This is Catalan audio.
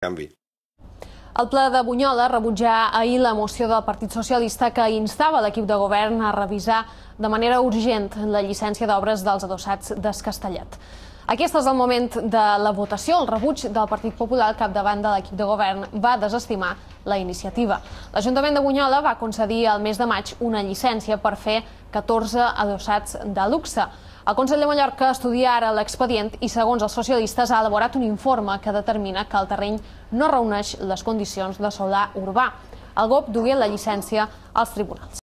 canvi. El ple de Bunyola rebutjà ahir la moció del Partit Socialista que instava l'equip de govern a revisar de manera urgent la llicència d'obres dels adossats d'Escastellat. Aquest és el moment de la votació. El rebuig del Partit Popular cap davant de l'equip de govern va desestimar la iniciativa. L'Ajuntament de Bunyola va concedir al mes de maig una llicència per fer 14 adossats de luxe. El Consell de Mallorca estudia ara l'expedient i, segons els socialistes, ha elaborat un informe que determina que el terreny no reuneix les condicions de solar urbà. El GOP dugué la llicència als tribunals.